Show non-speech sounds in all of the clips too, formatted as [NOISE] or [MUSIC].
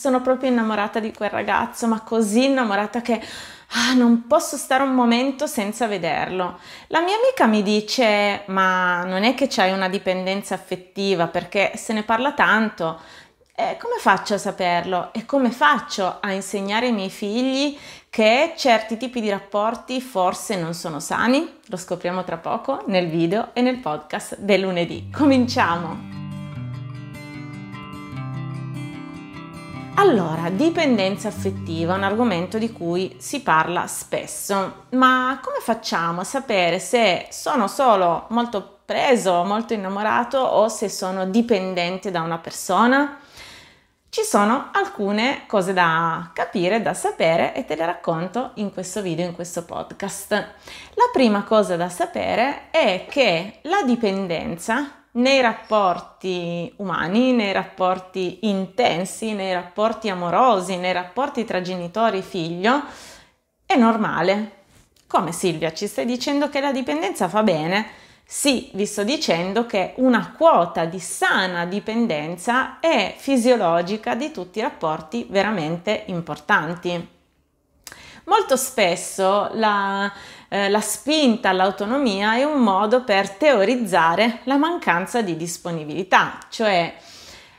sono proprio innamorata di quel ragazzo, ma così innamorata che ah, non posso stare un momento senza vederlo. La mia amica mi dice, ma non è che c'hai una dipendenza affettiva perché se ne parla tanto. Eh, come faccio a saperlo? E come faccio a insegnare ai miei figli che certi tipi di rapporti forse non sono sani? Lo scopriamo tra poco nel video e nel podcast del lunedì. Cominciamo! Allora, dipendenza affettiva è un argomento di cui si parla spesso, ma come facciamo a sapere se sono solo molto preso, molto innamorato o se sono dipendente da una persona? Ci sono alcune cose da capire, da sapere e te le racconto in questo video, in questo podcast. La prima cosa da sapere è che la dipendenza nei rapporti umani, nei rapporti intensi, nei rapporti amorosi, nei rapporti tra genitori e figlio, è normale. Come Silvia, ci stai dicendo che la dipendenza fa bene? Sì, vi sto dicendo che una quota di sana dipendenza è fisiologica di tutti i rapporti veramente importanti. Molto spesso la, eh, la spinta all'autonomia è un modo per teorizzare la mancanza di disponibilità, cioè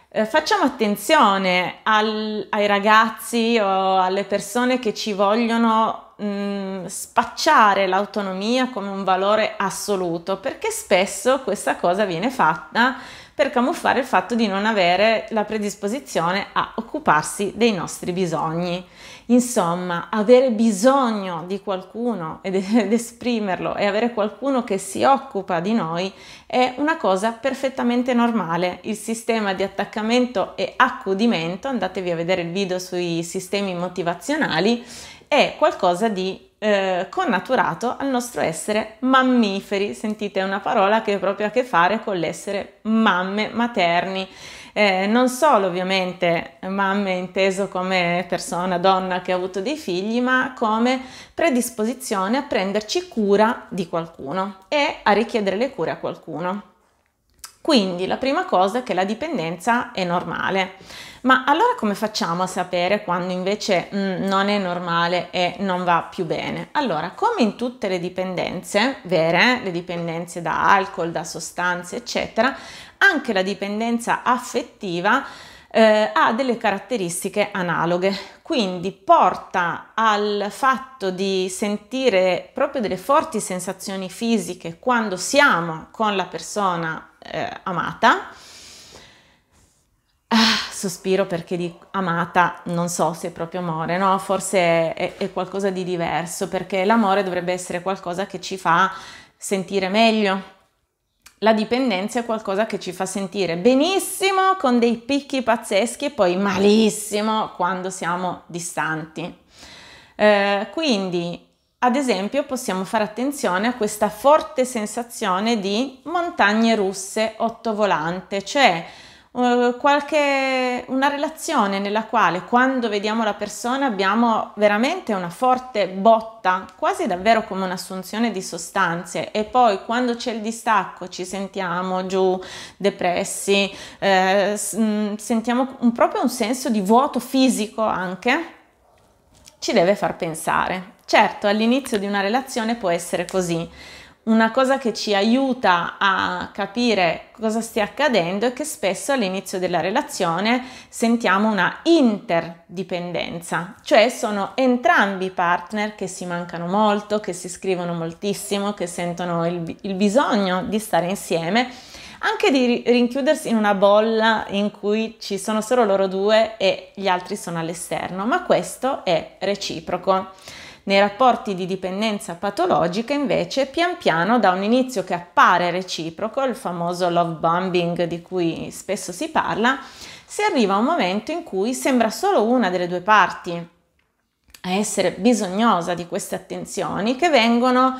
eh, facciamo attenzione al, ai ragazzi o alle persone che ci vogliono mh, mm, spacciare l'autonomia come un valore assoluto, perché spesso questa cosa viene fatta per camuffare il fatto di non avere la predisposizione a occuparsi dei nostri bisogni. Insomma, avere bisogno di qualcuno [LAUGHS] ed, ed esprimerlo e avere qualcuno che si occupa di noi è una cosa perfettamente normale. Il sistema di attaccamento e accudimento, andatevi a vedere il video sui sistemi motivazionali, è qualcosa di eh, connaturato al nostro essere mammiferi. Sentite, è una parola che proprio ha a che fare con l'essere mamme, materni. Eh, non solo ovviamente mamme inteso come persona, donna che ha avuto dei figli, ma come predisposizione a prenderci cura di qualcuno e a richiedere le cure a qualcuno. Quindi la prima cosa è che la dipendenza è normale. Ma allora come facciamo a sapere quando invece mh, mm, non è normale e non va più bene? Allora, come in tutte le dipendenze vere, le dipendenze da alcol, da sostanze, eccetera, anche la dipendenza affettiva eh, ha delle caratteristiche analoghe, quindi porta al fatto di sentire proprio delle forti sensazioni fisiche quando siamo con la persona eh, amata. Ah, sospiro perché di amata non so se è proprio amore, no? Forse è, è, è qualcosa di diverso, perché l'amore dovrebbe essere qualcosa che ci fa sentire meglio. La dipendenza è qualcosa che ci fa sentire benissimo con dei picchi pazzeschi e poi malissimo quando siamo distanti. Eh, quindi ad esempio possiamo fare attenzione a questa forte sensazione di montagne russe ottovolante, cioè eh, qualche, una relazione nella quale quando vediamo la persona abbiamo veramente una forte botta, quasi davvero come un'assunzione di sostanze e poi quando c'è il distacco ci sentiamo giù, depressi, eh, mm, sentiamo un, proprio un senso di vuoto fisico anche, ci deve far pensare Certo, all'inizio di una relazione può essere così. Una cosa che ci aiuta a capire cosa stia accadendo è che spesso all'inizio della relazione sentiamo una interdipendenza, cioè sono entrambi i partner che si mancano molto, che si scrivono moltissimo, che sentono il, il bisogno di stare insieme anche di rinchiudersi in una bolla in cui ci sono solo loro due e gli altri sono all'esterno, ma questo è reciproco. Nei rapporti di dipendenza patologica invece pian piano da un inizio che appare reciproco, il famoso love bombing di cui spesso si parla, si arriva a un momento in cui sembra solo una delle due parti a essere bisognosa di queste attenzioni che vengono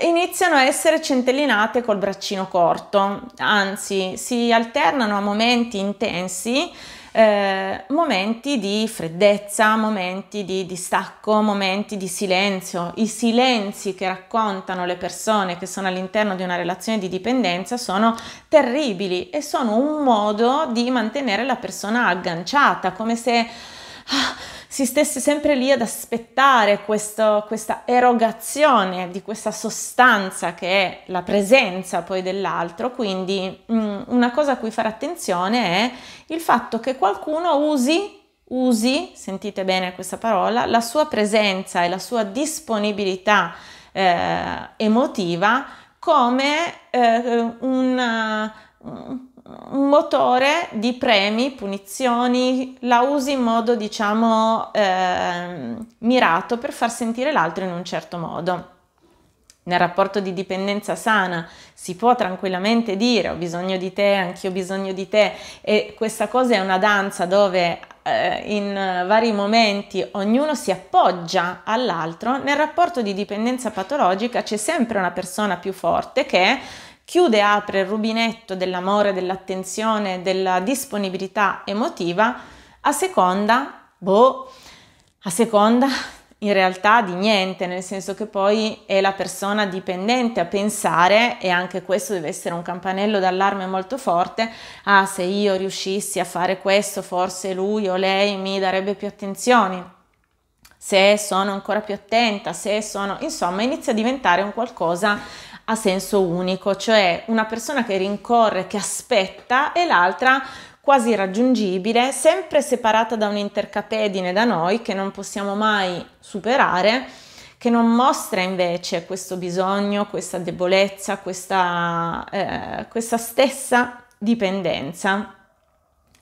eh, iniziano a essere centellinate col braccino corto, anzi si alternano a momenti intensi eh, momenti di freddezza, momenti di distacco, momenti di silenzio. I silenzi che raccontano le persone che sono all'interno di una relazione di dipendenza sono terribili e sono un modo di mantenere la persona agganciata, come se... Ah, si stesse sempre lì ad aspettare questo, questa erogazione di questa sostanza che è la presenza poi dell'altro, quindi mh, mm, una cosa a cui fare attenzione è il fatto che qualcuno usi usi, sentite bene questa parola, la sua presenza e la sua disponibilità eh, emotiva come eh, un, un motore di premi, punizioni, la usi in modo diciamo eh, mirato per far sentire l'altro in un certo modo. Nel rapporto di dipendenza sana si può tranquillamente dire ho bisogno di te, anch'io ho bisogno di te e questa cosa è una danza dove eh, in vari momenti ognuno si appoggia all'altro. Nel rapporto di dipendenza patologica c'è sempre una persona più forte che chiude e apre il rubinetto dell'amore, dell'attenzione, della disponibilità emotiva a seconda, boh, a seconda in realtà di niente, nel senso che poi è la persona dipendente a pensare, e anche questo deve essere un campanello d'allarme molto forte, ah se io riuscissi a fare questo forse lui o lei mi darebbe più attenzioni, se sono ancora più attenta, se sono, insomma inizia a diventare un qualcosa a senso unico, cioè una persona che rincorre, che aspetta e l'altra quasi raggiungibile, sempre separata da un intercapedine da noi che non possiamo mai superare, che non mostra invece questo bisogno, questa debolezza, questa, eh, questa stessa dipendenza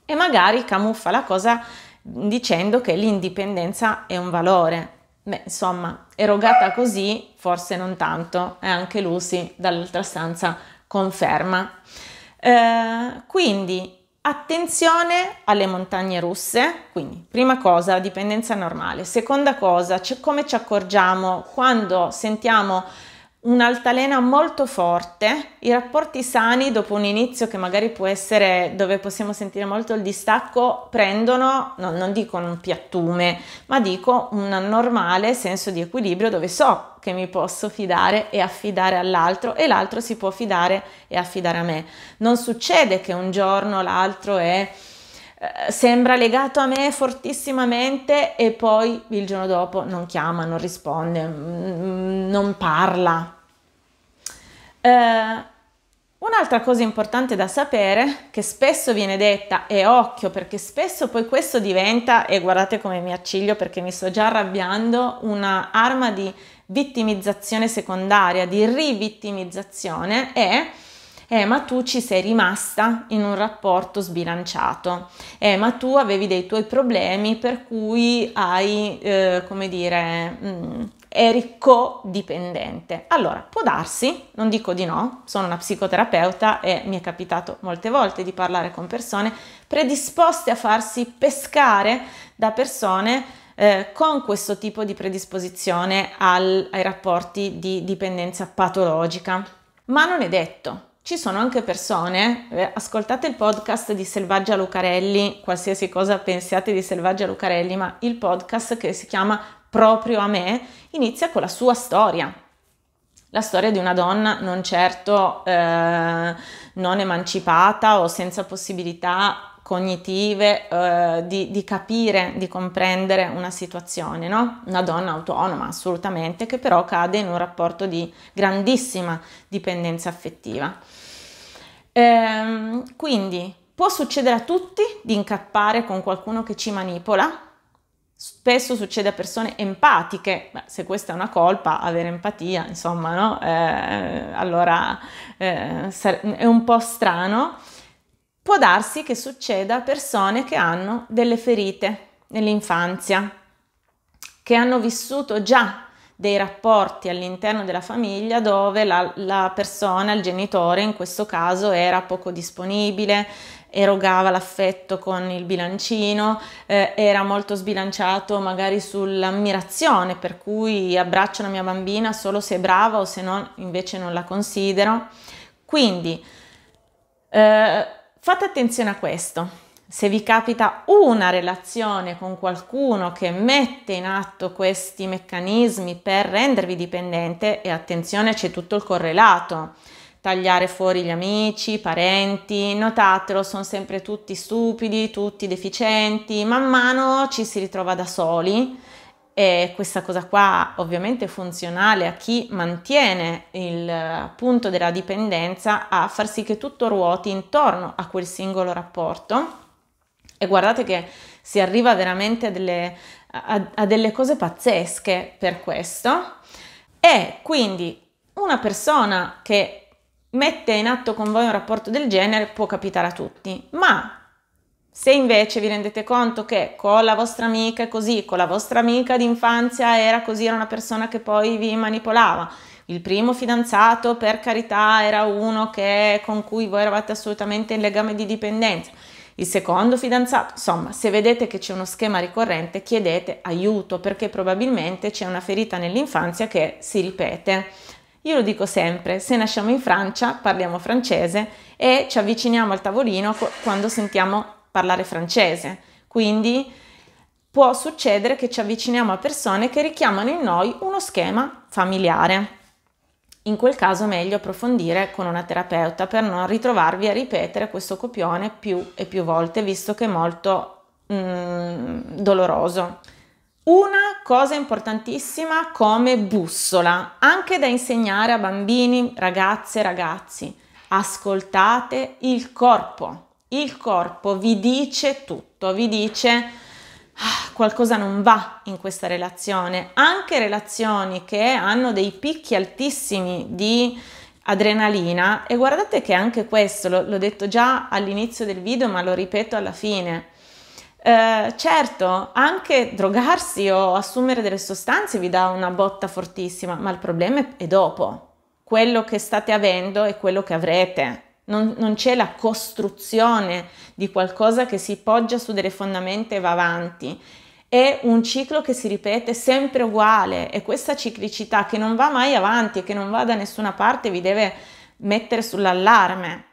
e magari camuffa la cosa dicendo che l'indipendenza è un valore, Beh, insomma, erogata così, forse non tanto, e eh, anche Lucy dall'altra stanza conferma. Eh, quindi attenzione alle montagne russe, quindi prima cosa dipendenza normale, seconda cosa come ci accorgiamo quando sentiamo un'altalena molto forte, i rapporti sani dopo un inizio che magari può essere dove possiamo sentire molto il distacco, prendono, no, non dico un piattume, ma dico un normale senso di equilibrio dove so che mi posso fidare e affidare all'altro e l'altro si può fidare e affidare a me. Non succede che un giorno l'altro è eh, sembra legato a me fortissimamente e poi il giorno dopo non chiama, non risponde, mm, mm, non parla. Eh, Un'altra cosa importante da sapere, che spesso viene detta, e occhio perché spesso poi questo diventa, e guardate come mi acciglio perché mi sto già arrabbiando, una arma di vittimizzazione secondaria, di rivittimizzazione, è eh ma tu ci sei rimasta in un rapporto sbilanciato, eh ma tu avevi dei tuoi problemi per cui hai, eh, come dire, mh, mm, eri codipendente. Allora, può darsi, non dico di no, sono una psicoterapeuta e mi è capitato molte volte di parlare con persone predisposte a farsi pescare da persone eh, con questo tipo di predisposizione al, ai rapporti di dipendenza patologica. Ma non è detto, ci sono anche persone, eh, ascoltate il podcast di Selvaggia Lucarelli, qualsiasi cosa pensiate di Selvaggia Lucarelli, ma il podcast che si chiama Proprio a me inizia con la sua storia. La storia di una donna non certo eh, non emancipata o senza possibilità cognitive eh, di, di, capire, di comprendere una situazione, no? Una donna autonoma assolutamente che però cade in un rapporto di grandissima dipendenza affettiva. Ehm, quindi può succedere a tutti di incappare con qualcuno che ci manipola, spesso succede a persone empatiche, Beh, se questa è una colpa, avere empatia, insomma, no? eh, allora eh, è un po' strano. Può darsi che succeda a persone che hanno delle ferite nell'infanzia, che hanno vissuto già dei rapporti all'interno della famiglia dove la, la persona, il genitore in questo caso, era poco disponibile, erogava l'affetto con il bilancino, eh, era molto sbilanciato magari sull'ammirazione, per cui abbraccio la mia bambina solo se è brava o se no invece non la considero. Quindi eh, fate attenzione a questo. Se vi capita una relazione con qualcuno che mette in atto questi meccanismi per rendervi dipendente, e attenzione c'è tutto il correlato, tagliare fuori gli amici, i parenti, notatelo, sono sempre tutti stupidi, tutti deficienti, man mano ci si ritrova da soli e questa cosa qua ovviamente è funzionale a chi mantiene il punto della dipendenza a far sì che tutto ruoti intorno a quel singolo rapporto e guardate che si arriva veramente a delle, a, a delle cose pazzesche per questo. E quindi una persona che mette in atto con voi un rapporto del genere può capitare a tutti, ma se invece vi rendete conto che con la vostra amica è così, con la vostra amica d'infanzia era così, era una persona che poi vi manipolava, il primo fidanzato per carità era uno che, con cui voi eravate assolutamente in legame di dipendenza, il secondo fidanzato. Insomma, se vedete che c'è uno schema ricorrente, chiedete aiuto perché probabilmente c'è una ferita nell'infanzia che si ripete. Io lo dico sempre, se nasciamo in Francia parliamo francese e ci avviciniamo al tavolino quando sentiamo parlare francese. Quindi può succedere che ci avviciniamo a persone che richiamano in noi uno schema familiare in quel caso meglio approfondire con una terapeuta per non ritrovarvi a ripetere questo copione più e più volte, visto che è molto mm, doloroso. Una cosa importantissima come bussola, anche da insegnare a bambini, ragazze e ragazzi, ascoltate il corpo. Il corpo vi dice tutto, vi dice Ah, qualcosa non va in questa relazione, anche relazioni che hanno dei picchi altissimi di adrenalina e guardate che anche questo l'ho, l'ho detto già all'inizio del video ma lo ripeto alla fine. Eh, certo, anche drogarsi o assumere delle sostanze vi dà una botta fortissima, ma il problema è dopo. Quello che state avendo è quello che avrete non, non c'è la costruzione di qualcosa che si poggia su delle fondamenta e va avanti è un ciclo che si ripete sempre uguale e questa ciclicità che non va mai avanti e che non va da nessuna parte vi deve mettere sull'allarme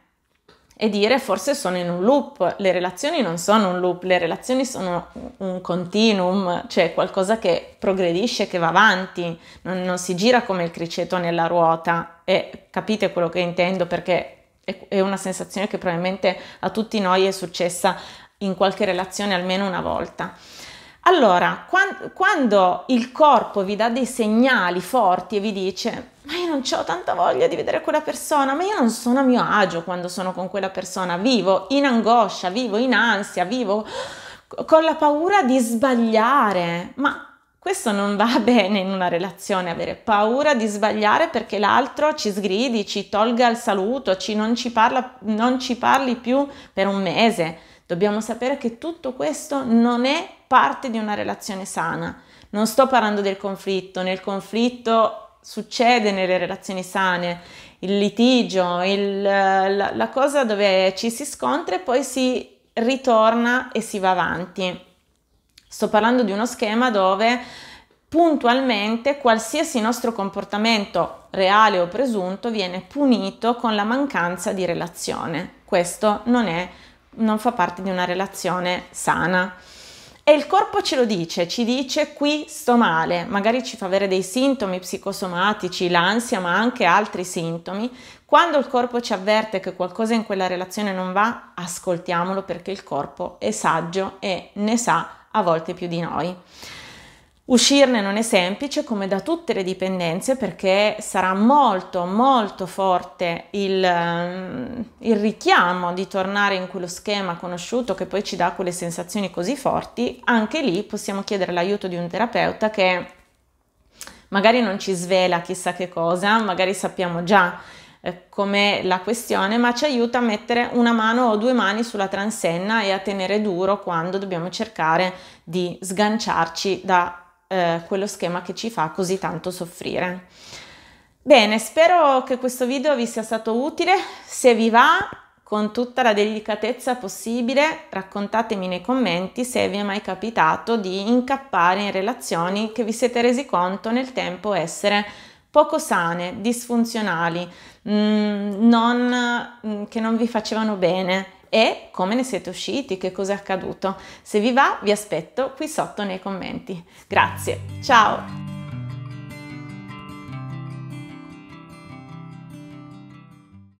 e dire forse sono in un loop, le relazioni non sono un loop, le relazioni sono un continuum, cioè qualcosa che progredisce, che va avanti, non, non si gira come il criceto nella ruota e capite quello che intendo perché è una sensazione che probabilmente a tutti noi è successa in qualche relazione almeno una volta. Allora, quando il corpo vi dà dei segnali forti e vi dice ma io non ho tanta voglia di vedere quella persona, ma io non sono a mio agio quando sono con quella persona, vivo in angoscia, vivo in ansia, vivo con la paura di sbagliare, ma questo non va [LAUGHS] bene in una relazione, avere paura di sbagliare perché l'altro ci sgridi, ci tolga il saluto, ci, non, ci parla, non ci parli più per un mese. Dobbiamo sapere che tutto questo non è parte di una relazione sana. Non sto parlando del conflitto, nel conflitto succede nelle relazioni sane, il litigio, il, la, la cosa dove ci si scontra e poi si ritorna e si va avanti. Sto parlando di uno schema dove puntualmente qualsiasi nostro comportamento reale o presunto viene punito con la mancanza di relazione. Questo non, è, non fa parte di una relazione sana. E il corpo ce lo dice, ci dice qui sto male, magari ci fa avere dei sintomi psicosomatici, l'ansia, ma anche altri sintomi. Quando il corpo ci avverte che qualcosa in quella relazione non va, ascoltiamolo perché il corpo è saggio e ne sa a volte più di noi. Uscirne non è semplice come da tutte le dipendenze perché sarà molto molto forte il, ehm, il, richiamo di tornare in quello schema conosciuto che poi ci dà quelle sensazioni così forti, anche lì possiamo chiedere l'aiuto di un terapeuta che magari non ci svela chissà che cosa, magari sappiamo già eh, come la questione, ma ci aiuta a mettere una mano o due mani sulla transenna e a tenere duro quando dobbiamo cercare di sganciarci da eh, quello schema che ci fa così tanto soffrire. Bene, spero che questo video vi sia stato utile. Se vi va, con tutta la delicatezza possibile, raccontatemi nei commenti se vi è mai capitato di incappare in relazioni che vi siete resi conto nel tempo essere poco sane, disfunzionali, mm, non, mm, che non vi facevano bene e come ne siete usciti, che cosa è accaduto. Se vi va vi aspetto qui sotto nei commenti. Grazie, ciao!